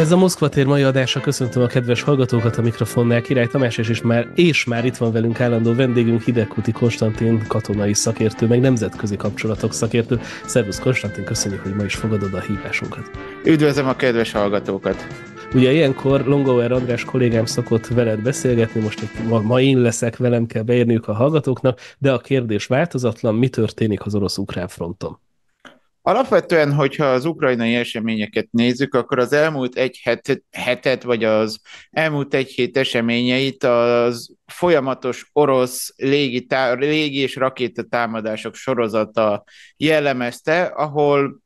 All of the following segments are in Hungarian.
Ez a Moszkva tér mai adása. Köszöntöm a kedves hallgatókat a mikrofonnál. Király Tamás és, és már, és már itt van velünk állandó vendégünk Hidegkuti Konstantin katonai szakértő, meg nemzetközi kapcsolatok szakértő. Szervusz Konstantin, köszönjük, hogy ma is fogadod a hívásunkat. Üdvözlöm a kedves hallgatókat! Ugye ilyenkor Longower András kollégám szokott veled beszélgetni, most egy, ma, ma én leszek, velem kell beérniük a hallgatóknak, de a kérdés változatlan, mi történik az orosz-ukrán fronton? Alapvetően, hogyha az ukrajnai eseményeket nézzük, akkor az elmúlt egy het, hetet, vagy az elmúlt egy hét eseményeit az folyamatos orosz légi, tá- légi és rakétatámadások sorozata jellemezte, ahol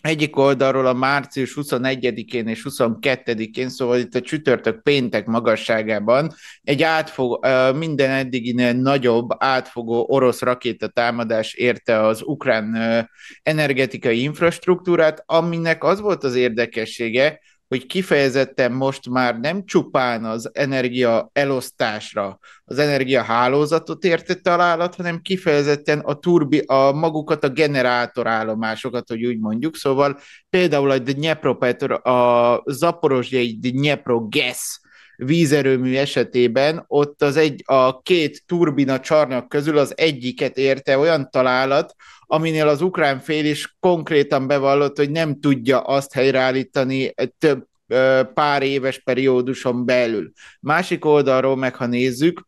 egyik oldalról a március 21-én és 22-én, szóval itt a csütörtök péntek magasságában egy átfogó, minden eddiginél nagyobb átfogó orosz rakétatámadás érte az ukrán energetikai infrastruktúrát, aminek az volt az érdekessége, hogy kifejezetten most már nem csupán az energia elosztásra, az hálózatot érte találat, hanem kifejezetten a, turbi, a magukat, a generátorállomásokat, hogy úgy mondjuk. Szóval például a Dnepropetr, a zaporozsiai Dnepro Gas, vízerőmű esetében ott az egy, a két turbina csarnok közül az egyiket érte olyan találat, aminél az ukrán fél is konkrétan bevallott, hogy nem tudja azt helyreállítani több pár éves perióduson belül. Másik oldalról meg, ha nézzük,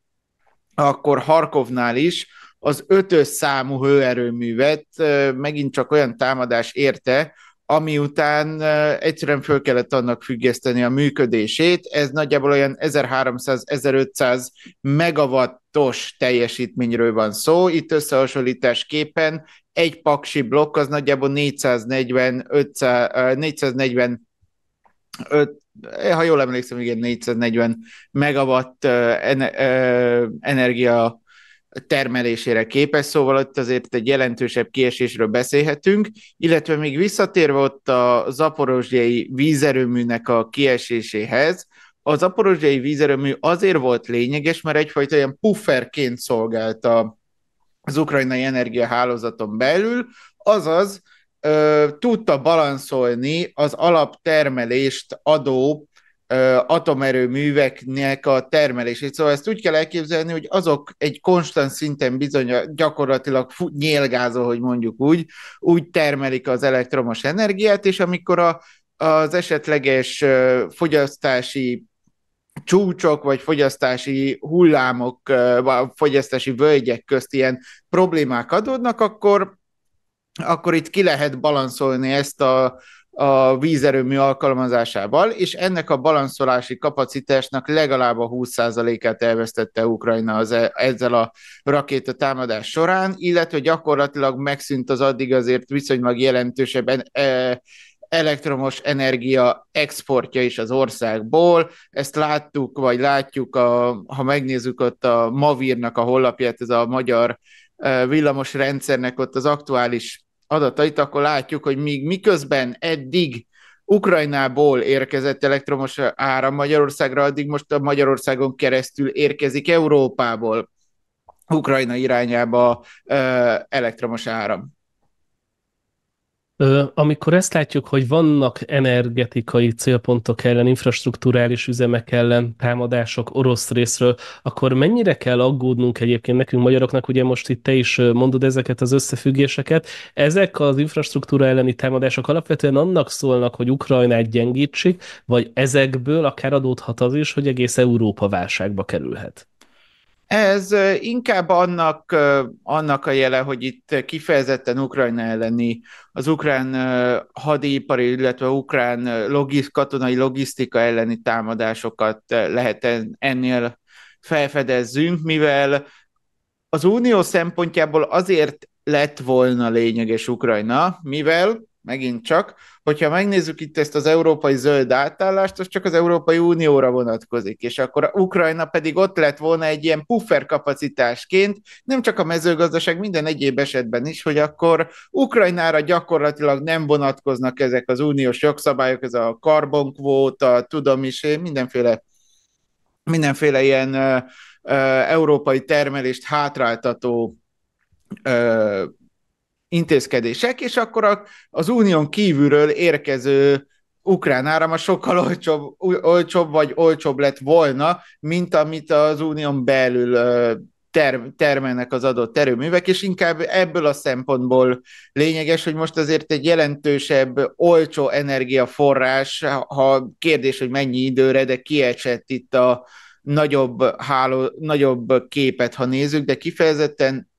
akkor Harkovnál is az ötös számú hőerőművet megint csak olyan támadás érte, ami után egyszerűen föl kellett annak függeszteni a működését. Ez nagyjából olyan 1300-1500 megawattos teljesítményről van szó. Itt összehasonlításképpen egy paksi blokk az nagyjából 440, 500, 440 5, ha jól emlékszem, igen, 440 megawatt energia termelésére képes, szóval ott azért egy jelentősebb kiesésről beszélhetünk, illetve még visszatérve ott a zaporozsiai vízerőműnek a kieséséhez, a zaporozsiai vízerőmű azért volt lényeges, mert egyfajta ilyen pufferként szolgált a, az ukrajnai energiahálózaton belül, azaz ö, tudta balanszolni az alaptermelést adó atomerőműveknek a termelését. Szóval ezt úgy kell elképzelni, hogy azok egy konstant szinten bizony gyakorlatilag nyélgázol, hogy mondjuk úgy, úgy termelik az elektromos energiát, és amikor a, az esetleges fogyasztási csúcsok vagy fogyasztási hullámok, vagy fogyasztási völgyek közt ilyen problémák adódnak, akkor, akkor itt ki lehet balanszolni ezt a, a vízerőmű alkalmazásával, és ennek a balanszolási kapacitásnak legalább a 20%-át elvesztette Ukrajna az, e- ezzel a rakéta támadás során, illetve gyakorlatilag megszűnt az addig azért viszonylag jelentősebb e, elektromos energia exportja is az országból. Ezt láttuk, vagy látjuk, a, ha megnézzük ott a Mavirnak a hollapját, ez a magyar e, villamos rendszernek ott az aktuális adatait, akkor látjuk, hogy míg miközben eddig Ukrajnából érkezett elektromos áram Magyarországra, addig most a Magyarországon keresztül érkezik Európából Ukrajna irányába elektromos áram. Amikor ezt látjuk, hogy vannak energetikai célpontok ellen, infrastruktúrális üzemek ellen támadások orosz részről, akkor mennyire kell aggódnunk egyébként nekünk magyaroknak, ugye most itt te is mondod ezeket az összefüggéseket, ezek az infrastruktúra elleni támadások alapvetően annak szólnak, hogy Ukrajnát gyengítsik, vagy ezekből akár adódhat az is, hogy egész Európa válságba kerülhet? Ez inkább annak, annak a jele, hogy itt kifejezetten Ukrajna elleni, az ukrán hadipari, illetve ukrán logisz, katonai logisztika elleni támadásokat lehet ennél felfedezzünk, mivel az unió szempontjából azért lett volna lényeges Ukrajna, mivel megint csak. Hogyha megnézzük itt ezt az európai zöld átállást, az csak az Európai Unióra vonatkozik, és akkor Ukrajna pedig ott lett volna egy ilyen puffer kapacitásként, nem csak a mezőgazdaság, minden egyéb esetben is, hogy akkor Ukrajnára gyakorlatilag nem vonatkoznak ezek az uniós jogszabályok, ez a karbonkvóta, tudom is, mindenféle mindenféle ilyen uh, uh, európai termelést hátráltató uh, intézkedések, és akkor az unión kívülről érkező ukrán áram a sokkal olcsóbb, olcsóbb vagy olcsóbb lett volna, mint amit az unión belül ter- termelnek az adott erőművek, és inkább ebből a szempontból lényeges, hogy most azért egy jelentősebb, olcsó energiaforrás, ha kérdés, hogy mennyi időre, de kiesett itt a nagyobb, háló, nagyobb képet, ha nézzük, de kifejezetten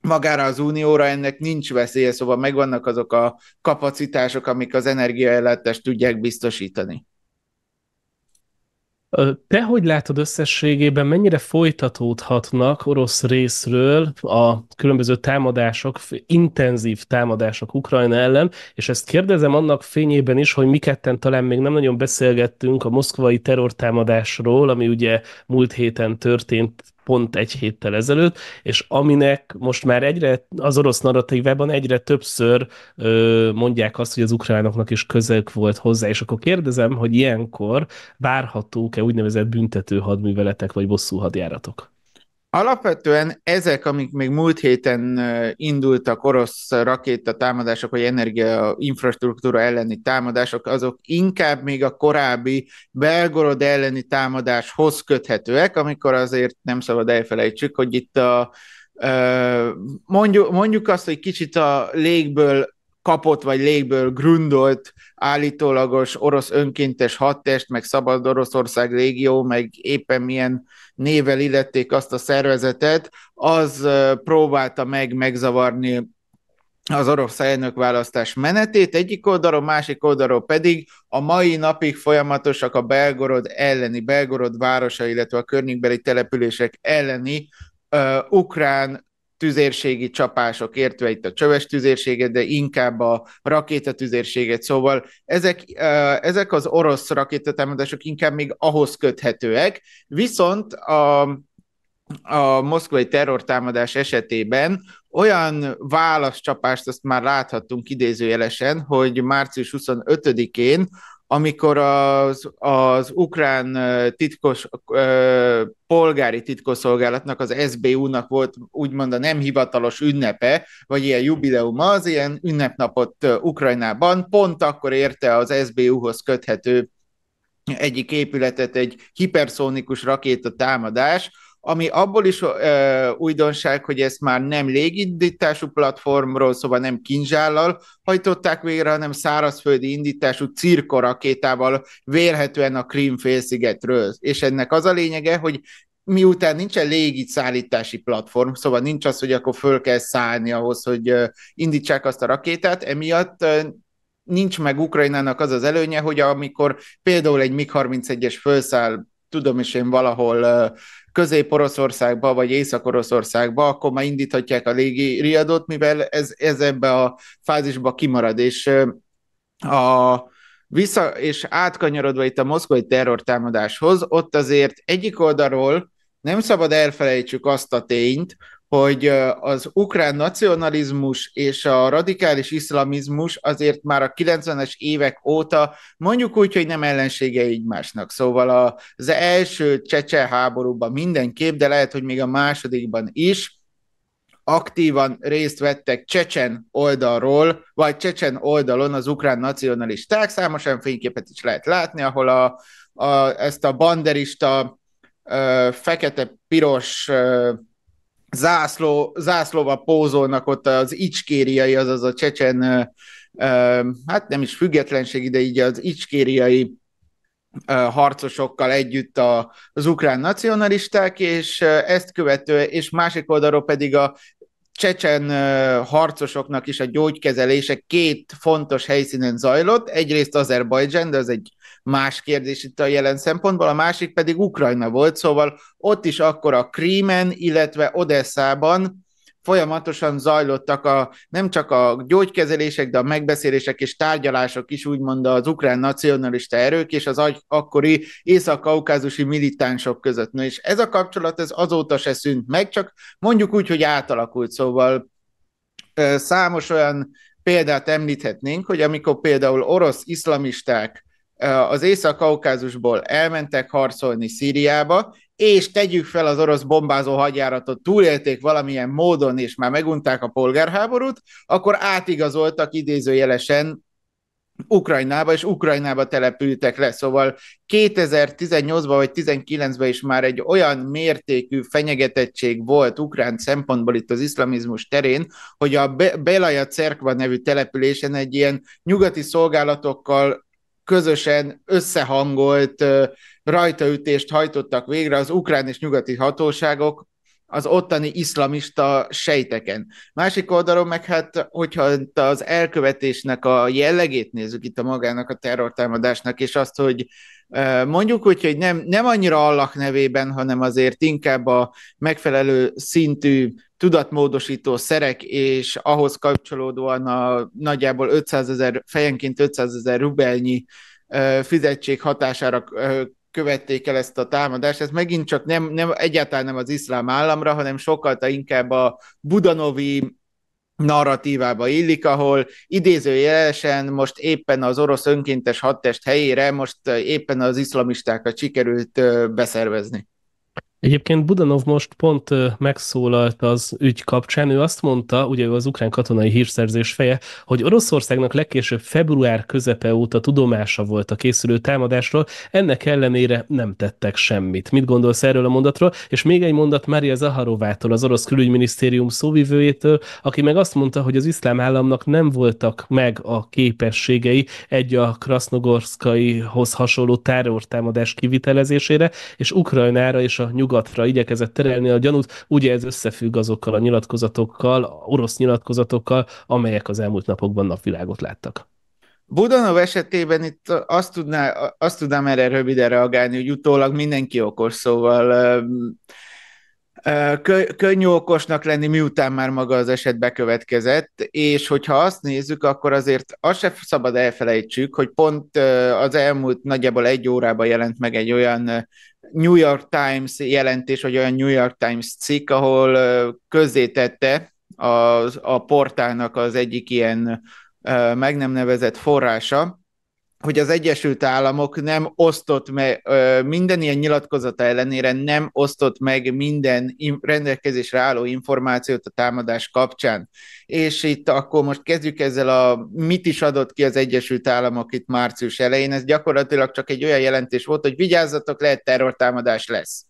magára az unióra ennek nincs veszélye, szóval megvannak azok a kapacitások, amik az energiaellátást tudják biztosítani. Te hogy látod összességében, mennyire folytatódhatnak orosz részről a különböző támadások, intenzív támadások Ukrajna ellen, és ezt kérdezem annak fényében is, hogy mi ketten talán még nem nagyon beszélgettünk a moszkvai terrortámadásról, ami ugye múlt héten történt pont egy héttel ezelőtt, és aminek most már egyre az orosz narratívában egyre többször ö, mondják azt, hogy az ukránoknak is közök volt hozzá, és akkor kérdezem, hogy ilyenkor várhatók-e úgynevezett büntető hadműveletek vagy bosszú hadjáratok? Alapvetően ezek, amik még múlt héten indultak orosz rakéta támadások, vagy energia infrastruktúra elleni támadások, azok inkább még a korábbi Belgorod elleni támadáshoz köthetőek, amikor azért nem szabad elfelejtsük, hogy itt a mondjuk, mondjuk azt, hogy kicsit a légből kapott, vagy légből grundolt állítólagos orosz önkéntes hadtest, meg Szabad Oroszország Légió, meg éppen milyen nével illették azt a szervezetet, az próbálta meg megzavarni az orosz választás menetét egyik oldalról, másik oldalról pedig a mai napig folyamatosak a Belgorod elleni, Belgorod városa, illetve a környékbeli települések elleni uh, ukrán tüzérségi csapások, értve itt a csöves tüzérséget, de inkább a rakétatüzérséget. Szóval ezek, ezek az orosz rakétatámadások inkább még ahhoz köthetőek, viszont a, a moszkvai terrortámadás esetében olyan válaszcsapást azt már láthattunk idézőjelesen, hogy március 25-én amikor az, az ukrán titkos, polgári titkosszolgálatnak, az SBU-nak volt úgymond a nem hivatalos ünnepe, vagy ilyen jubileuma, az ilyen ünnepnapot Ukrajnában, pont akkor érte az SBU-hoz köthető egyik épületet egy hiperszónikus rakéta támadás, ami abból is ö, újdonság, hogy ezt már nem légindítású platformról, szóval nem kinzsállal hajtották végre, hanem szárazföldi indítású cirkorakétával vélhetően a félszigetről. És ennek az a lényege, hogy miután nincsen légiszállítási platform, szóval nincs az, hogy akkor föl kell szállni ahhoz, hogy indítsák azt a rakétát, emiatt nincs meg Ukrajnának az az előnye, hogy amikor például egy MiG-31-es felszáll tudom is én valahol Közép-Oroszországba vagy Észak-Oroszországba, akkor már indíthatják a légi riadót, mivel ez, ez ebbe a fázisba kimarad, és a vissza, és átkanyarodva itt a moszkvai terrortámadáshoz, ott azért egyik oldalról nem szabad elfelejtsük azt a tényt, hogy az ukrán nacionalizmus és a radikális iszlamizmus azért már a 90-es évek óta mondjuk úgy, hogy nem ellensége egymásnak. Szóval az első csecse háborúban mindenképp, de lehet, hogy még a másodikban is, aktívan részt vettek csecsen oldalról, vagy csecsen oldalon az ukrán nacionalisták, Számosan fényképet is lehet látni, ahol a, a, ezt a banderista ö, fekete-piros zászló, zászlóba pózolnak ott az icskériai, azaz a csecsen, hát nem is függetlenség, de így az icskériai harcosokkal együtt az ukrán nacionalisták, és ezt követő, és másik oldalról pedig a csecsen harcosoknak is a gyógykezelése két fontos helyszínen zajlott. Egyrészt Azerbajdzsán, de az egy más kérdés itt a jelen szempontból, a másik pedig Ukrajna volt, szóval ott is akkor a Krímen, illetve Odesszában folyamatosan zajlottak a, nem csak a gyógykezelések, de a megbeszélések és tárgyalások is, úgymond az ukrán nacionalista erők és az akkori észak-kaukázusi militánsok között. Na és ez a kapcsolat ez azóta se szűnt meg, csak mondjuk úgy, hogy átalakult, szóval számos olyan példát említhetnénk, hogy amikor például orosz iszlamisták az Észak-Kaukázusból elmentek harcolni Szíriába, és tegyük fel az orosz bombázó hadjáratot, túlélték valamilyen módon, és már megunták a polgárháborút, akkor átigazoltak idézőjelesen Ukrajnába, és Ukrajnába települtek le. Szóval 2018-ban vagy 19-ben is már egy olyan mértékű fenyegetettség volt ukrán szempontból itt az iszlamizmus terén, hogy a Be- Belaja Cerkva nevű településen egy ilyen nyugati szolgálatokkal közösen összehangolt rajtaütést hajtottak végre az ukrán és nyugati hatóságok az ottani iszlamista sejteken. Másik oldalon meg hát, hogyha az elkövetésnek a jellegét nézzük itt a magának a terrortámadásnak, és azt, hogy e, mondjuk úgy, hogy nem, nem annyira Allah nevében, hanem azért inkább a megfelelő szintű tudatmódosító szerek, és ahhoz kapcsolódóan a nagyjából 500 ezer, fejenként 500 ezer rubelnyi e, fizetség hatására e, követték el ezt a támadást, ez megint csak nem, nem egyáltalán nem az iszlám államra, hanem sokkal inkább a budanovi narratívába illik, ahol idézőjelesen most éppen az orosz önkéntes hadtest helyére most eh, éppen az iszlamistákat sikerült eh, beszervezni. Egyébként Budanov most pont megszólalt az ügy kapcsán, ő azt mondta, ugye ő az ukrán katonai hírszerzés feje, hogy Oroszországnak legkésőbb február közepe óta tudomása volt a készülő támadásról, ennek ellenére nem tettek semmit. Mit gondolsz erről a mondatról? És még egy mondat Mária Zaharovától, az orosz külügyminisztérium szóvivőjétől, aki meg azt mondta, hogy az iszlám államnak nem voltak meg a képességei egy a krasznogorszkaihoz hasonló támadás kivitelezésére, és Ukrajnára és a nyug nyugatra igyekezett terelni a gyanút, ugye ez összefügg azokkal a nyilatkozatokkal, a orosz nyilatkozatokkal, amelyek az elmúlt napokban napvilágot láttak. Budanov esetében itt azt, tudná, azt tudnám erre röviden reagálni, hogy utólag mindenki okos, szóval Kö- okosnak lenni, miután már maga az eset bekövetkezett, és hogyha azt nézzük, akkor azért azt se szabad elfelejtsük, hogy pont az elmúlt nagyjából egy órában jelent meg egy olyan New York Times jelentés, vagy olyan New York Times cikk, ahol közzétette a, a portálnak az egyik ilyen meg nem nevezett forrása, hogy az Egyesült Államok nem osztott meg, minden ilyen nyilatkozata ellenére nem osztott meg minden rendelkezésre álló információt a támadás kapcsán. És itt akkor most kezdjük ezzel a mit is adott ki az Egyesült Államok itt március elején. Ez gyakorlatilag csak egy olyan jelentés volt, hogy vigyázzatok, lehet terrortámadás lesz.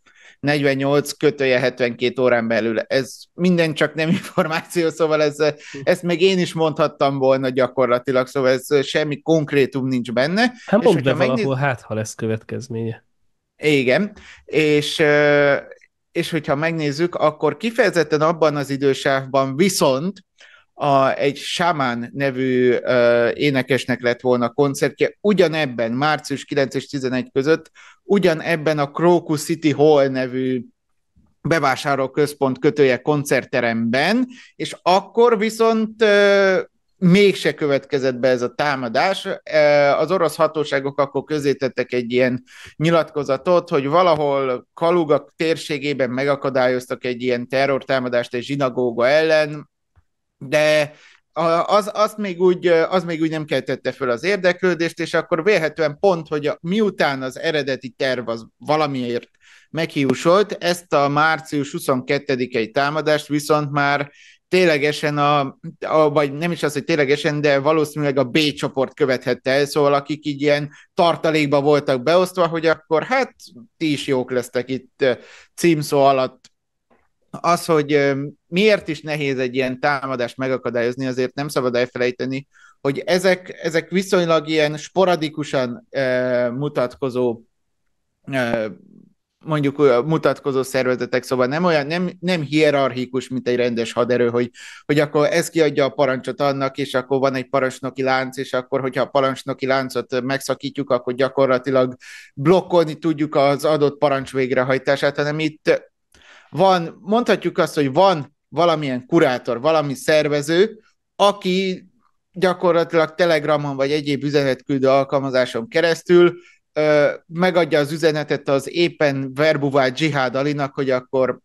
48 kötője 72 órán belül. Ez minden csak nem információ, szóval ez, ezt meg én is mondhattam volna gyakorlatilag, szóval ez semmi konkrétum nincs benne. Hát mondd be valahol, hát ha lesz következménye. Igen, és, és hogyha megnézzük, akkor kifejezetten abban az idősávban viszont a, egy Sámán nevű ö, énekesnek lett volna koncertje, ugyanebben, március 9 és 11 között, ugyanebben a Crocus City Hall nevű bevásárlóközpont kötője koncertteremben, és akkor viszont ö, mégse következett be ez a támadás. Az orosz hatóságok akkor tettek egy ilyen nyilatkozatot, hogy valahol Kaluga térségében megakadályoztak egy ilyen terrortámadást egy zsinagóga ellen, de az, az, még úgy, az még úgy nem keltette föl az érdeklődést, és akkor vélhetően pont, hogy a, miután az eredeti terv az valamiért meghiúsolt, ezt a március 22-i támadást viszont már ténylegesen a, a, vagy nem is az, hogy ténylegesen, de valószínűleg a B csoport követhette el, szóval akik így ilyen tartalékba voltak beosztva, hogy akkor hát ti is jók lesztek itt címszó alatt az, hogy miért is nehéz egy ilyen támadást megakadályozni, azért nem szabad elfelejteni, hogy ezek, ezek viszonylag ilyen sporadikusan e, mutatkozó e, mondjuk mutatkozó szervezetek, szóval nem olyan, nem, nem hierarchikus, mint egy rendes haderő, hogy, hogy akkor ez kiadja a parancsot annak, és akkor van egy parancsnoki lánc, és akkor, hogyha a parancsnoki láncot megszakítjuk, akkor gyakorlatilag blokkolni tudjuk az adott parancs végrehajtását, hanem itt van, mondhatjuk azt, hogy van valamilyen kurátor, valami szervező, aki gyakorlatilag Telegramon vagy egyéb üzenetküldő alkalmazáson keresztül ö, megadja az üzenetet az éppen verbuvált dzsihád alinak, hogy akkor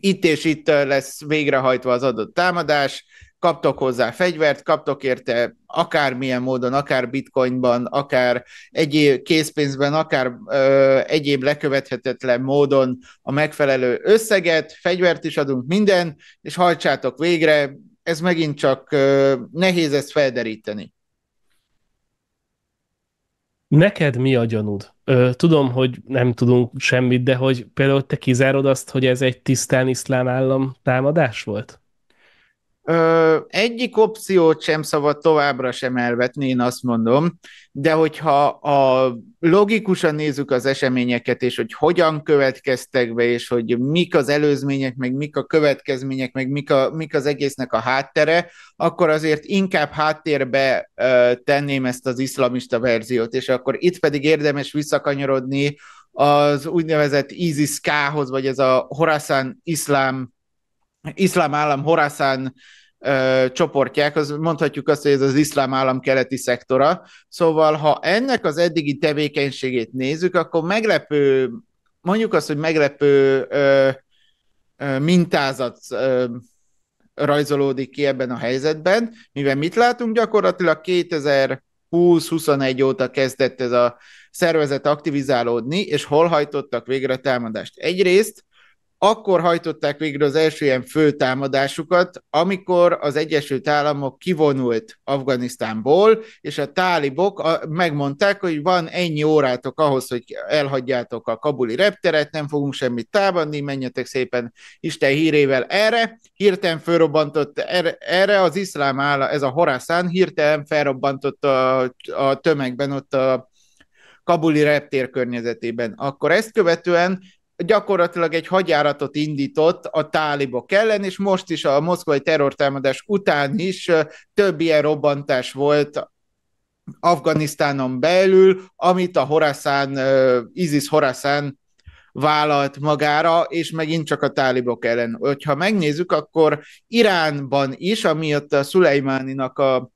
itt és itt lesz végrehajtva az adott támadás, kaptok hozzá fegyvert, kaptok érte akármilyen módon, akár bitcoinban, akár egyéb készpénzben, akár ö, egyéb lekövethetetlen módon a megfelelő összeget, fegyvert is adunk minden, és hajtsátok végre, ez megint csak ö, nehéz ezt felderíteni. Neked mi a gyanúd? Ö, tudom, hogy nem tudunk semmit, de hogy például te kizárod azt, hogy ez egy tisztán iszlám állam támadás volt? Ö, egyik opciót sem szabad továbbra sem elvetni, én azt mondom, de hogyha a logikusan nézzük az eseményeket, és hogy hogyan következtek be, és hogy mik az előzmények, meg mik a következmények, meg mik, a, mik az egésznek a háttere, akkor azért inkább háttérbe ö, tenném ezt az iszlamista verziót, és akkor itt pedig érdemes visszakanyarodni az úgynevezett ISIS-K-hoz, vagy ez a Horasan iszlám iszlám állam Horászán ö, csoportják, az mondhatjuk azt, hogy ez az iszlám állam keleti szektora. Szóval, ha ennek az eddigi tevékenységét nézzük, akkor meglepő, mondjuk azt, hogy meglepő ö, ö, mintázat ö, rajzolódik ki ebben a helyzetben, mivel mit látunk gyakorlatilag 2000 20-21 óta kezdett ez a szervezet aktivizálódni, és hol hajtottak végre támadást. Egyrészt akkor hajtották végre az első ilyen főtámadásukat, amikor az Egyesült Államok kivonult Afganisztánból, és a tálibok megmondták, hogy van ennyi órátok ahhoz, hogy elhagyjátok a kabuli repteret, nem fogunk semmit támadni, menjetek szépen Isten hírével erre. Hirtelen felrobbantott er-, erre az iszlám állam, ez a horászán, hirtelen felrobbantott a, a tömegben ott a kabuli reptér környezetében. Akkor ezt követően gyakorlatilag egy hagyáratot indított a tálibok ellen, és most is a moszkvai terrortámadás után is több ilyen robbantás volt Afganisztánon belül, amit a Horaszán, ISIS Horaszán vállalt magára, és megint csak a tálibok ellen. Ha megnézzük, akkor Iránban is, amiatt a Szulejmáninak a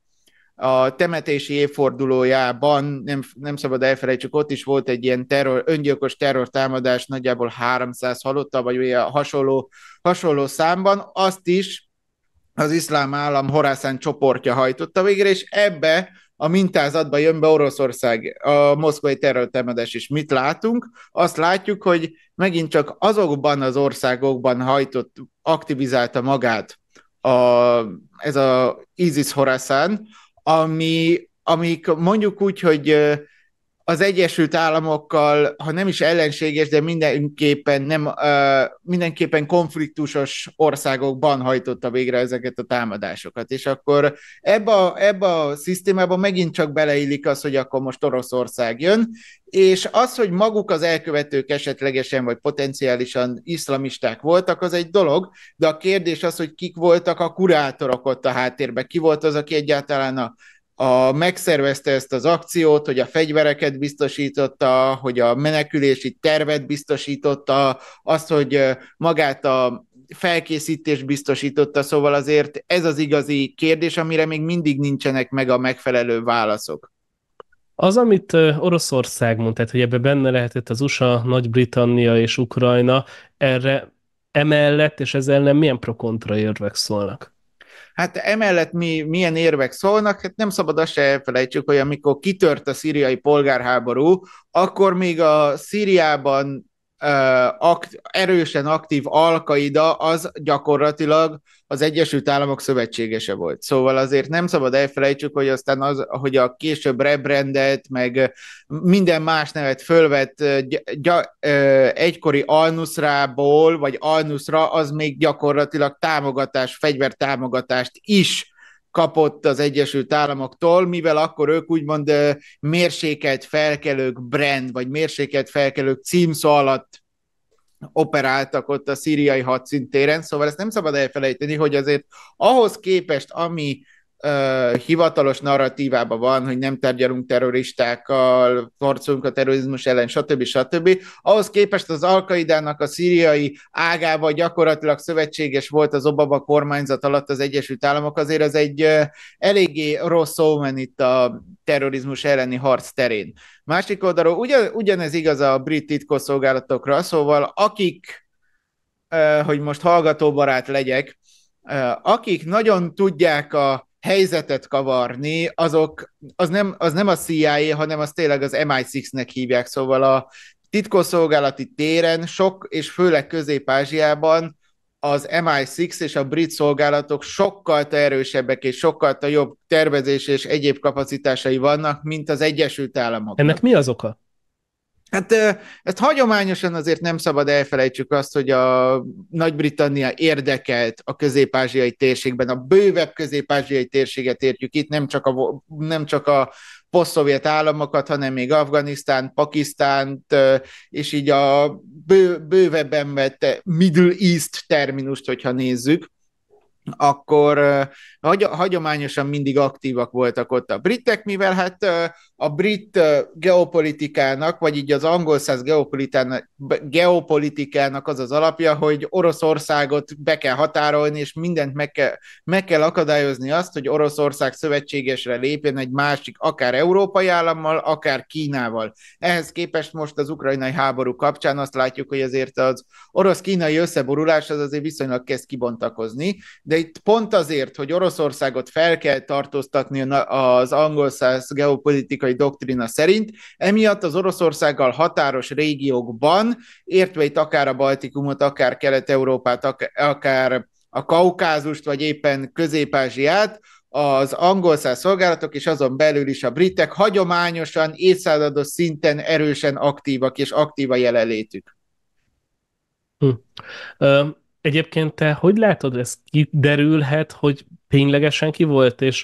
a temetési évfordulójában, nem, nem szabad elfelejtsük, ott is volt egy ilyen terror, öngyilkos terrortámadás, nagyjából 300 halotta, vagy ugye hasonló, hasonló számban, azt is az iszlám állam Horászán csoportja hajtotta végre, és ebbe a mintázatba jön be Oroszország, a moszkvai terrortámadás is. Mit látunk? Azt látjuk, hogy megint csak azokban az országokban hajtott, aktivizálta magát a, ez a ISIS Horászán, ami, amik mondjuk úgy, hogy az Egyesült Államokkal, ha nem is ellenséges, de mindenképpen, nem, uh, mindenképpen konfliktusos országokban hajtotta végre ezeket a támadásokat. És akkor ebbe a, ebbe a szisztémában megint csak beleillik az, hogy akkor most Oroszország jön, és az, hogy maguk az elkövetők esetlegesen vagy potenciálisan iszlamisták voltak, az egy dolog, de a kérdés az, hogy kik voltak a kurátorok ott a háttérben, ki volt az, aki egyáltalán a a, megszervezte ezt az akciót, hogy a fegyvereket biztosította, hogy a menekülési tervet biztosította, azt, hogy magát a felkészítést biztosította, szóval azért ez az igazi kérdés, amire még mindig nincsenek meg a megfelelő válaszok. Az, amit Oroszország mond, tehát hogy ebbe benne lehetett az USA, Nagy-Britannia és Ukrajna, erre emellett és ezzel nem milyen pro-kontra érvek szólnak? Hát emellett mi, milyen érvek szólnak? Hát nem szabad azt se elfelejtsük, hogy amikor kitört a szíriai polgárháború, akkor még a Szíriában akt, erősen aktív Alkaida az gyakorlatilag az Egyesült Államok szövetségese volt. Szóval azért nem szabad elfelejtsük, hogy aztán az, hogy a később rebrendet, meg minden más nevet fölvett gy- gy- egykori alnuszrából, vagy Alnusra, az még gyakorlatilag támogatás, fegyvertámogatást is kapott az Egyesült Államoktól, mivel akkor ők úgymond mérsékelt felkelők brand, vagy mérsékelt felkelők címszó alatt operáltak ott a szíriai hadszintéren, szóval ezt nem szabad elfelejteni, hogy azért ahhoz képest, ami hivatalos narratívában van, hogy nem tárgyalunk terroristákkal, harcolunk a terrorizmus ellen, stb. stb. Ahhoz képest az Alkaidának a szíriai ágával gyakorlatilag szövetséges volt az Obama kormányzat alatt az Egyesült Államok, azért az egy eléggé rossz omen itt a terrorizmus elleni harc terén. Másik oldalról ugyan, ugyanez igaz a brit titkosszolgálatokra, szóval akik, hogy most hallgatóbarát legyek, akik nagyon tudják a helyzetet kavarni, azok, az nem, az nem a CIA, hanem az tényleg az MI6-nek hívják, szóval a titkosszolgálati téren sok, és főleg Közép-Ázsiában az MI6 és a brit szolgálatok sokkal erősebbek és sokkal jobb tervezés és egyéb kapacitásai vannak, mint az Egyesült Államok. Ennek mi az oka? Hát ezt hagyományosan azért nem szabad elfelejtsük azt, hogy a Nagy-Britannia érdekelt a közép-ázsiai térségben, a bővebb közép-ázsiai térséget értjük itt, nem csak a, nem csak a posztszovjet államokat, hanem még Afganisztán, Pakisztánt, és így a bő, bővebben vett Middle East terminust, hogyha nézzük akkor hagy, hagyományosan mindig aktívak voltak ott a britek, mivel hát a brit geopolitikának, vagy így az angol száz geopolitikának az az alapja, hogy Oroszországot be kell határolni, és mindent meg kell, meg kell akadályozni azt, hogy Oroszország szövetségesre lépjen egy másik, akár európai állammal, akár Kínával. Ehhez képest most az ukrajnai háború kapcsán azt látjuk, hogy azért az orosz-kínai összeborulás az azért viszonylag kezd kibontakozni, de itt pont azért, hogy Oroszországot fel kell tartóztatni az angol száz geopolitikai amerikai doktrina szerint, emiatt az Oroszországgal határos régiókban, értve itt akár a Baltikumot, akár Kelet-Európát, akár a Kaukázust, vagy éppen Közép-Ázsiát, az angol száz szolgálatok, és azon belül is a britek hagyományosan, évszázados szinten erősen aktívak, és aktíva jelenlétük. Hm. Ö, egyébként te hogy látod, ez kiderülhet, hogy ténylegesen ki volt, és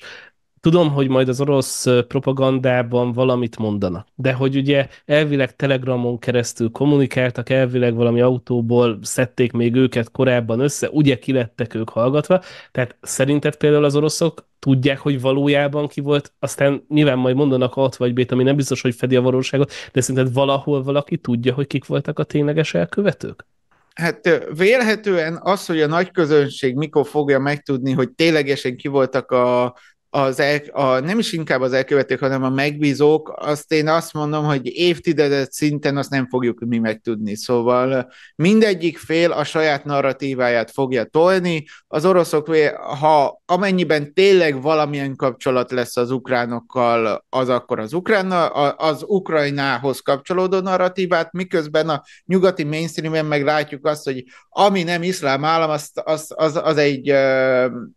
tudom, hogy majd az orosz propagandában valamit mondanak, de hogy ugye elvileg telegramon keresztül kommunikáltak, elvileg valami autóból szedték még őket korábban össze, ugye kilettek ők hallgatva, tehát szerinted például az oroszok tudják, hogy valójában ki volt, aztán nyilván majd mondanak ott vagy bét, ami nem biztos, hogy fedi a valóságot, de szerinted valahol valaki tudja, hogy kik voltak a tényleges elkövetők? Hát vélhetően az, hogy a nagy közönség mikor fogja megtudni, hogy ténylegesen ki voltak a az el, a, nem is inkább az elkövetők, hanem a megbízók, azt én azt mondom, hogy évtizedet szinten azt nem fogjuk mi megtudni. Szóval mindegyik fél a saját narratíváját fogja tolni. Az oroszok, ha amennyiben tényleg valamilyen kapcsolat lesz az ukránokkal, az akkor az, ukrán az Ukrajnához kapcsolódó narratívát, miközben a nyugati mainstreamben meg látjuk azt, hogy ami nem iszlám állam, az, az, az, az egy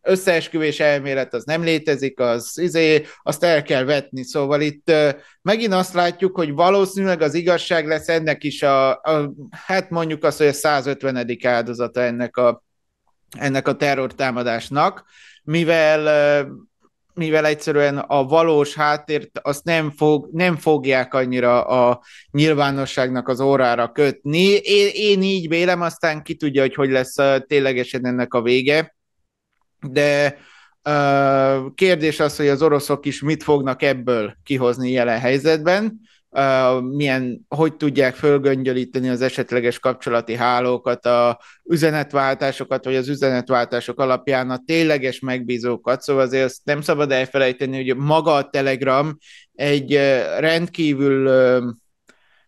összeesküvés elmélet, az nem létezik, érkezik, az izé, azt el kell vetni. Szóval itt megint azt látjuk, hogy valószínűleg az igazság lesz ennek is a, a hát mondjuk azt, hogy a 150. áldozata ennek a, ennek a terrortámadásnak, mivel mivel egyszerűen a valós háttért azt nem, fog, nem fogják annyira a nyilvánosságnak az órára kötni. Én, én így vélem, aztán ki tudja, hogy hogy lesz ténylegesen ennek a vége. De Kérdés az, hogy az oroszok is mit fognak ebből kihozni jelen helyzetben, milyen, hogy tudják fölgöngyölíteni az esetleges kapcsolati hálókat, a üzenetváltásokat, vagy az üzenetváltások alapján a tényleges megbízókat, szóval azért azt nem szabad elfelejteni, hogy maga a Telegram egy rendkívül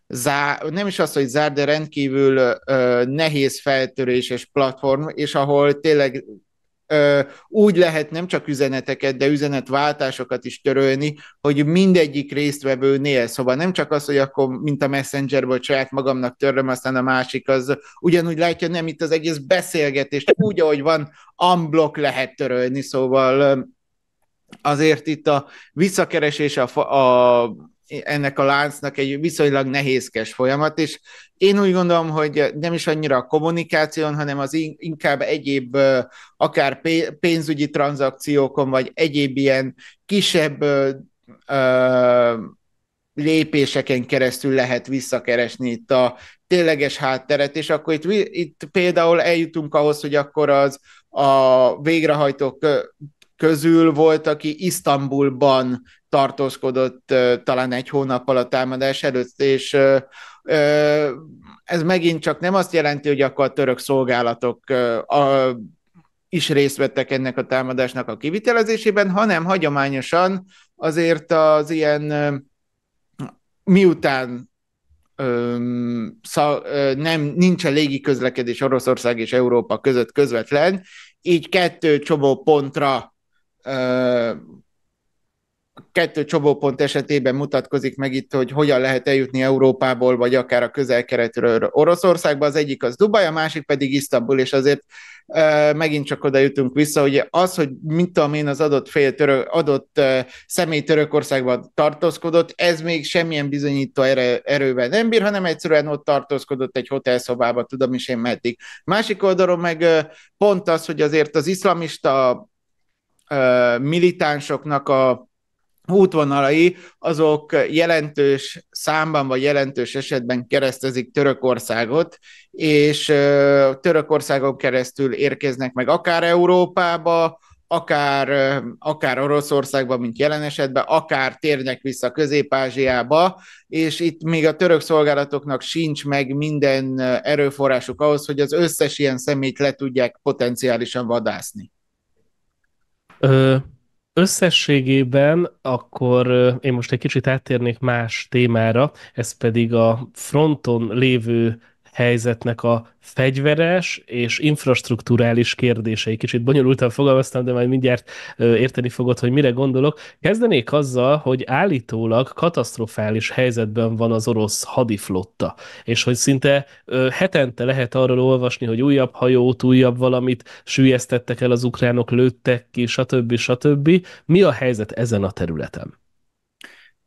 zá, nem is az, hogy zár, de rendkívül ö, nehéz feltöréses platform, és ahol tényleg úgy lehet nem csak üzeneteket, de üzenetváltásokat is törölni, hogy mindegyik résztvevőnél, szóval nem csak az, hogy akkor mint a messenger volt saját magamnak töröm, aztán a másik az ugyanúgy látja, nem itt az egész beszélgetést, úgy, ahogy van, unblock lehet törölni, szóval azért itt a visszakeresés, a, a ennek a láncnak egy viszonylag nehézkes folyamat, és én úgy gondolom, hogy nem is annyira a kommunikáción, hanem az inkább egyéb, akár pénzügyi tranzakciókon, vagy egyéb ilyen kisebb lépéseken keresztül lehet visszakeresni itt a tényleges hátteret, és akkor itt, itt például eljutunk ahhoz, hogy akkor az a végrehajtó közül volt, aki Isztambulban tartózkodott talán egy hónappal a támadás előtt, és ez megint csak nem azt jelenti, hogy akkor a török szolgálatok a, is részt vettek ennek a támadásnak a kivitelezésében, hanem hagyományosan azért az ilyen miután szá, ö, nem, a légi közlekedés Oroszország és Európa között közvetlen, így kettő csomó pontra kettő csobópont esetében mutatkozik meg itt, hogy hogyan lehet eljutni Európából, vagy akár a közel-keletről Oroszországba. Az egyik az Dubaj, a másik pedig Isztambul, és azért e, megint csak oda jutunk vissza, hogy az, hogy mint tudom én, az adott fél török, adott e, személy Törökországban tartózkodott, ez még semmilyen bizonyító erő, erővel nem bír, hanem egyszerűen ott tartózkodott egy hotelszobába, tudom is én meddig. Másik oldalon meg e, pont az, hogy azért az iszlamista militánsoknak a útvonalai, azok jelentős számban vagy jelentős esetben keresztezik Törökországot, és Törökországon keresztül érkeznek meg akár Európába, akár, akár Oroszországba, mint jelen esetben, akár térnek vissza Közép-Ázsiába, és itt még a török szolgálatoknak sincs meg minden erőforrásuk ahhoz, hogy az összes ilyen szemét le tudják potenciálisan vadászni. Ö, összességében akkor én most egy kicsit áttérnék más témára, ez pedig a fronton lévő helyzetnek a fegyveres és infrastruktúrális kérdései. Kicsit bonyolultan fogalmaztam, de majd mindjárt érteni fogod, hogy mire gondolok. Kezdenék azzal, hogy állítólag katasztrofális helyzetben van az orosz hadiflotta, és hogy szinte hetente lehet arról olvasni, hogy újabb hajót, újabb valamit sűjesztettek el az ukránok, lőttek ki, stb. stb. Mi a helyzet ezen a területen?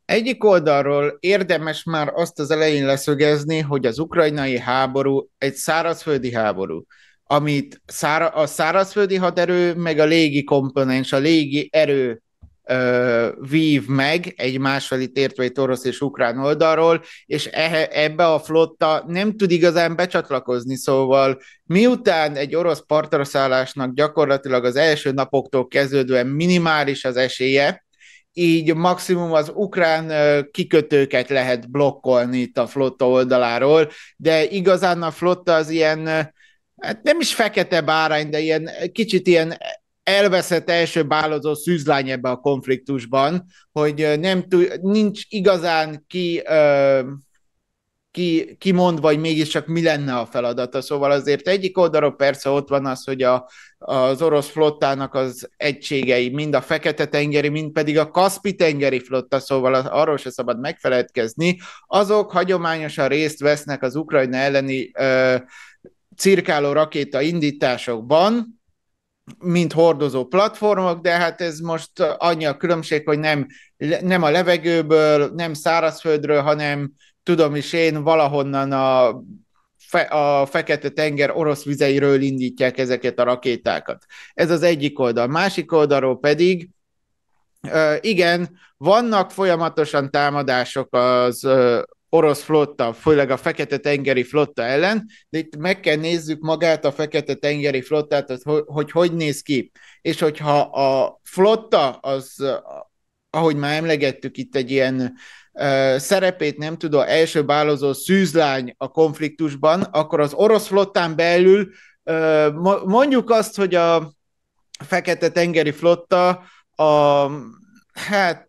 Egyik oldalról érdemes már azt az elején leszögezni, hogy az ukrajnai háború egy szárazföldi háború, amit szára, a szárazföldi haderő meg a légi komponens, a légi erő ö, vív meg egy felé értve egy orosz és ukrán oldalról, és e, ebbe a flotta nem tud igazán becsatlakozni, szóval miután egy orosz partraszállásnak gyakorlatilag az első napoktól kezdődően minimális az esélye, így maximum az ukrán kikötőket lehet blokkolni itt a flotta oldaláról, de igazán a flotta az ilyen, hát nem is fekete bárány, de ilyen kicsit ilyen elveszett első bálozó szűzlány ebbe a konfliktusban, hogy nem tű, nincs igazán ki ki, ki mond, vagy mégiscsak mi lenne a feladata. Szóval azért egyik oldalról persze ott van az, hogy a, az orosz flottának az egységei, mind a Fekete-tengeri, mind pedig a Kaspi-tengeri flotta, szóval arról se szabad megfeledkezni, azok hagyományosan részt vesznek az Ukrajna elleni ö, cirkáló rakéta indításokban, mint hordozó platformok, de hát ez most annyi a különbség, hogy nem, nem a levegőből, nem szárazföldről, hanem tudom is én, valahonnan a, fe, a Fekete-tenger orosz vizeiről indítják ezeket a rakétákat. Ez az egyik oldal. Másik oldalról pedig, igen, vannak folyamatosan támadások az orosz flotta, főleg a Fekete-tengeri flotta ellen, de itt meg kell nézzük magát a Fekete-tengeri flottát, hogy, hogy hogy néz ki. És hogyha a flotta az, ahogy már emlegettük, itt egy ilyen szerepét nem tudó első bálozó szűzlány a konfliktusban, akkor az orosz flottán belül mondjuk azt, hogy a Fekete-tengeri flotta a, hát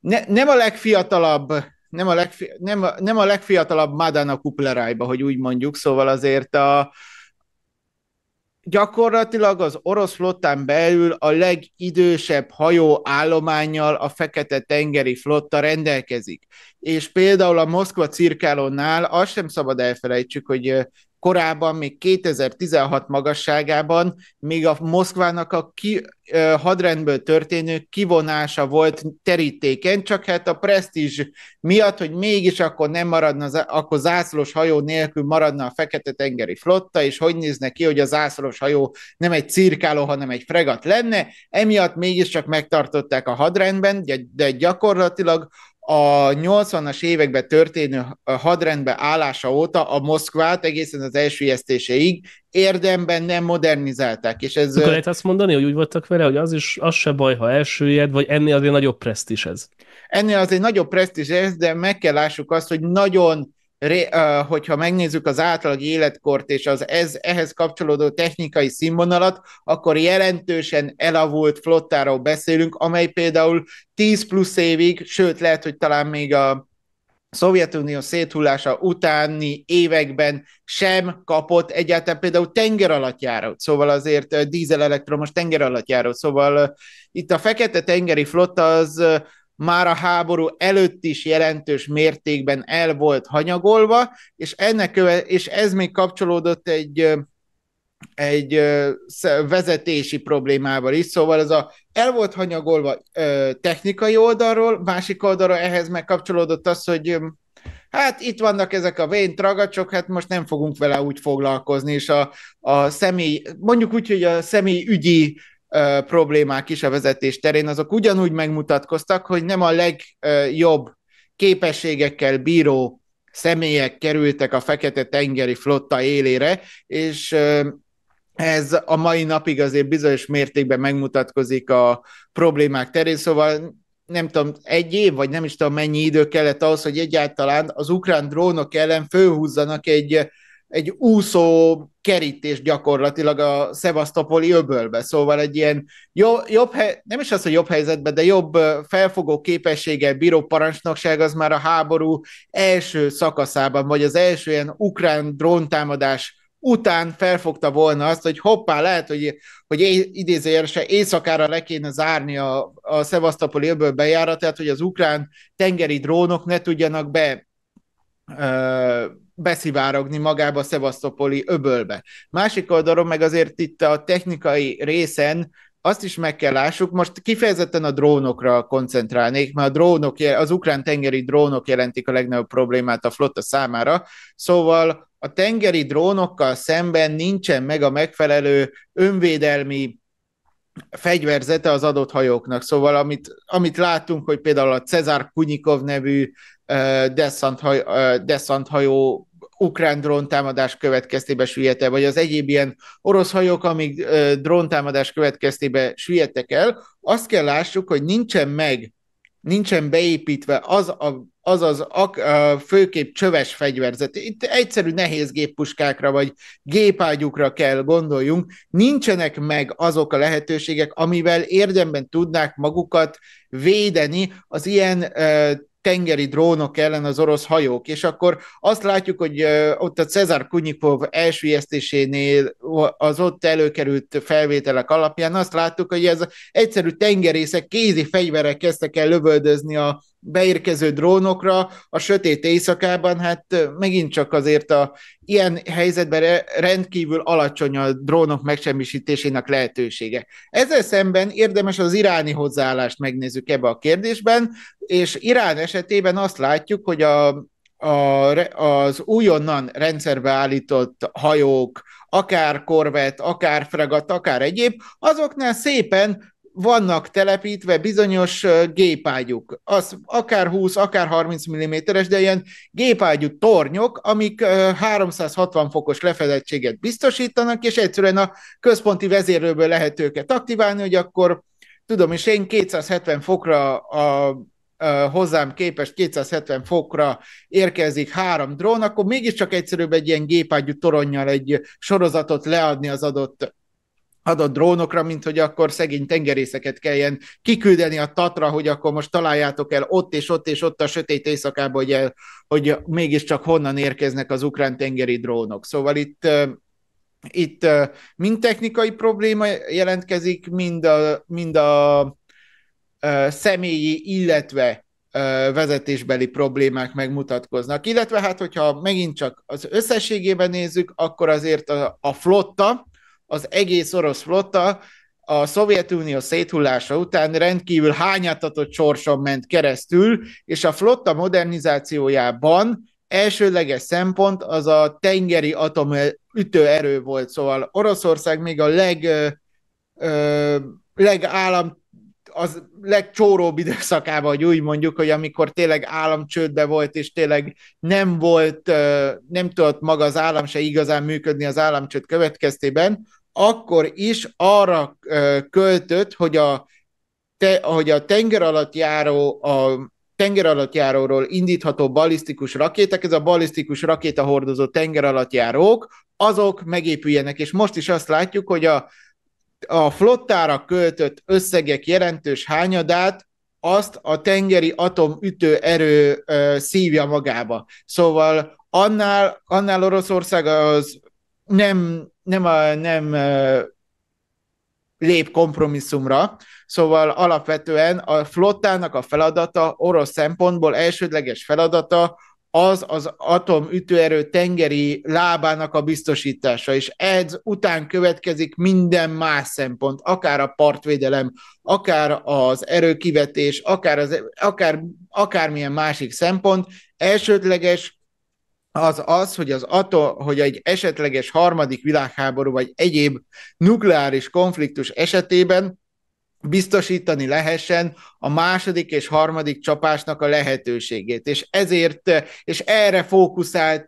ne, nem a legfiatalabb nem a, legfi, nem, a, nem a legfiatalabb Madana kuplerájba, hogy úgy mondjuk, szóval azért a, gyakorlatilag az orosz flottán belül a legidősebb hajó állományjal a Fekete-tengeri flotta rendelkezik. És például a Moszkva cirkálónál azt sem szabad elfelejtsük, hogy korábban, még 2016 magasságában, még a Moszkvának a ki, hadrendből történő kivonása volt terítéken, csak hát a presztízs miatt, hogy mégis akkor nem maradna, akkor zászlós hajó nélkül maradna a Fekete-tengeri flotta, és hogy nézne ki, hogy a zászlós hajó nem egy cirkáló, hanem egy fregat lenne, emiatt mégiscsak megtartották a hadrendben, de gyakorlatilag a 80-as években történő hadrendbe állása óta a Moszkvát egészen az elsüllyesztéséig érdemben nem modernizálták. És ez... Akkor lehet azt mondani, hogy úgy voltak vele, hogy az is az se baj, ha elsőjed, vagy ennél azért nagyobb presztis ez? Ennél azért nagyobb presztis ez, de meg kell lássuk azt, hogy nagyon hogyha megnézzük az átlag életkort és az ez, ehhez kapcsolódó technikai színvonalat, akkor jelentősen elavult flottáról beszélünk, amely például 10 plusz évig, sőt lehet, hogy talán még a Szovjetunió széthullása utáni években sem kapott egyáltalán például járót. szóval azért dízelelektromos járót, szóval itt a fekete tengeri flotta az már a háború előtt is jelentős mértékben el volt hanyagolva, és, ennek köve, és ez még kapcsolódott egy egy vezetési problémával is, szóval ez a el volt hanyagolva technikai oldalról, másik oldalról ehhez meg kapcsolódott az, hogy hát itt vannak ezek a vén tragacsok, hát most nem fogunk vele úgy foglalkozni, és a, a személy, mondjuk úgy, hogy a személy ügyi problémák is a vezetés terén, azok ugyanúgy megmutatkoztak, hogy nem a legjobb képességekkel bíró személyek kerültek a Fekete-tengeri flotta élére, és ez a mai napig azért bizonyos mértékben megmutatkozik a problémák terén, szóval nem tudom, egy év, vagy nem is tudom mennyi idő kellett ahhoz, hogy egyáltalán az ukrán drónok ellen fölhúzzanak egy egy úszó kerítés gyakorlatilag a szevasztopoli öbölbe, szóval egy ilyen jobb, jobb hely, nem is az, hogy jobb helyzetben, de jobb felfogó képessége, bíró parancsnokság az már a háború első szakaszában, vagy az első ilyen ukrán dróntámadás után felfogta volna azt, hogy hoppá, lehet, hogy, hogy idézőjelesen éjszakára le kéne zárni a, a szevasztopoli öböl bejáratát, hogy az ukrán tengeri drónok ne tudjanak be beszivárogni magába a szevasztopoli öbölbe. Másik oldalon meg azért itt a technikai részen azt is meg kell lássuk, most kifejezetten a drónokra koncentrálnék, mert a drónok, az ukrán tengeri drónok jelentik a legnagyobb problémát a flotta számára, szóval a tengeri drónokkal szemben nincsen meg a megfelelő önvédelmi fegyverzete az adott hajóknak. Szóval amit, amit látunk, hogy például a Cezár Kunyikov nevű uh, deszant, haj, uh, hajó ukrán dróntámadás következtében süllyedt vagy az egyéb ilyen orosz hajók, amik dróntámadás következtében süllyedtek el, azt kell lássuk, hogy nincsen meg, nincsen beépítve az a, az, az a, a főképp csöves fegyverzet. Itt egyszerű nehéz géppuskákra vagy gépágyukra kell gondoljunk. Nincsenek meg azok a lehetőségek, amivel érdemben tudnák magukat védeni az ilyen uh, tengeri drónok ellen az orosz hajók, és akkor azt látjuk, hogy ott a Cezár Kunyikov elsüllyesztésénél az ott előkerült felvételek alapján azt láttuk, hogy ez egyszerű tengerészek kézi fegyverek kezdtek el lövöldözni a beérkező drónokra a sötét éjszakában, hát megint csak azért a ilyen helyzetben rendkívül alacsony a drónok megsemmisítésének lehetősége. Ezzel szemben érdemes az iráni hozzáállást megnézzük ebbe a kérdésben, és Irán esetében azt látjuk, hogy a a, az újonnan rendszerbe állított hajók, akár korvet, akár fregat, akár egyéb, azoknál szépen vannak telepítve bizonyos gépágyuk, az akár 20, akár 30 mm-es, de ilyen gépágyú tornyok, amik 360 fokos lefedettséget biztosítanak, és egyszerűen a központi vezérlőből lehet őket aktiválni, hogy akkor tudom is én 270 fokra a hozzám képest 270 fokra érkezik három drón, akkor mégiscsak egyszerűbb egy ilyen gépágyú toronnyal egy sorozatot leadni az adott adott drónokra, mint hogy akkor szegény tengerészeket kelljen kiküldeni a Tatra, hogy akkor most találjátok el ott és ott és ott a sötét éjszakában, hogy, el, hogy mégiscsak honnan érkeznek az ukrán tengeri drónok. Szóval itt itt mind technikai probléma jelentkezik, mind a, mind a személyi, illetve vezetésbeli problémák megmutatkoznak. Illetve hát, hogyha megint csak az összességében nézzük, akkor azért a, a flotta, az egész orosz flotta a Szovjetunió széthullása után rendkívül hányatatott sorson ment keresztül, és a flotta modernizációjában elsőleges szempont az a tengeri atomütőerő volt, szóval Oroszország még a leg, ö, legállam az legcsóróbb időszakában, hogy úgy mondjuk, hogy amikor tényleg államcsődbe volt, és tényleg nem volt, nem tudott maga az állam se igazán működni az államcsőd következtében, akkor is arra költött, hogy a, te, hogy a tenger alatt járó, a tenger alatt járóról indítható balisztikus rakéták, ez a balisztikus rakéta hordozó tenger alatt járók, azok megépüljenek, és most is azt látjuk, hogy a a flottára költött összegek jelentős hányadát azt a tengeri atomütőerő szívja magába. Szóval annál, annál Oroszország az nem, nem, a, nem lép kompromisszumra, szóval alapvetően a flottának a feladata, orosz szempontból elsődleges feladata az az atomütőerő tengeri lábának a biztosítása, és ez után következik minden más szempont, akár a partvédelem, akár az erőkivetés, akár, az, akár akármilyen másik szempont, elsődleges az az, hogy, az atom, hogy egy esetleges harmadik világháború vagy egyéb nukleáris konfliktus esetében biztosítani lehessen a második és harmadik csapásnak a lehetőségét. És ezért, és erre fókuszált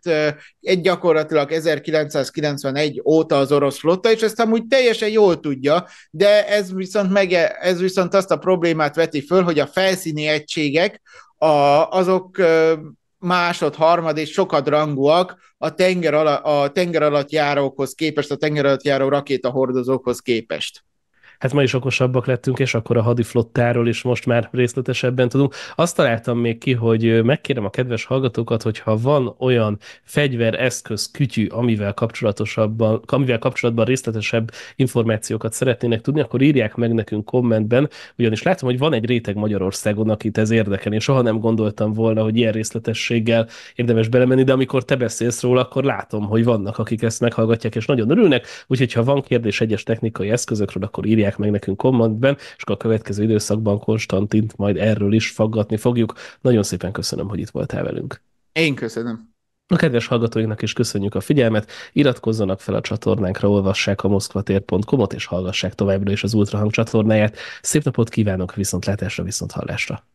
egy gyakorlatilag 1991 óta az orosz flotta, és ezt amúgy teljesen jól tudja, de ez viszont, meg, ez viszont azt a problémát veti föl, hogy a felszíni egységek a, azok másod, harmad és sokat rangúak a tenger, ala, a tenger alatt járókhoz képest, a tenger alatt járó rakétahordozókhoz képest hát ma is okosabbak lettünk, és akkor a hadiflottáról is most már részletesebben tudunk. Azt találtam még ki, hogy megkérem a kedves hallgatókat, hogyha van olyan fegyver, eszköz, kütyű, amivel, kapcsolatosabban, amivel kapcsolatban részletesebb információkat szeretnének tudni, akkor írják meg nekünk kommentben, ugyanis látom, hogy van egy réteg Magyarországon, akit ez érdekel. Én soha nem gondoltam volna, hogy ilyen részletességgel érdemes belemenni, de amikor te beszélsz róla, akkor látom, hogy vannak, akik ezt meghallgatják, és nagyon örülnek, úgyhogy ha van kérdés egyes technikai eszközökről, akkor írják írják meg nekünk kommentben, és akkor a következő időszakban Konstantint majd erről is faggatni fogjuk. Nagyon szépen köszönöm, hogy itt voltál velünk. Én köszönöm. A kedves hallgatóinknak is köszönjük a figyelmet, iratkozzanak fel a csatornánkra, olvassák a moszkvatér.com-ot, és hallgassák továbbra is az Ultrahang csatornáját. Szép napot kívánok, viszontlátásra, viszonthallásra!